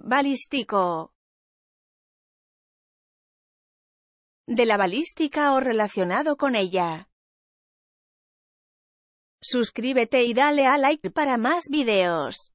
Balístico. De la balística o relacionado con ella. Suscríbete y dale a like para más videos.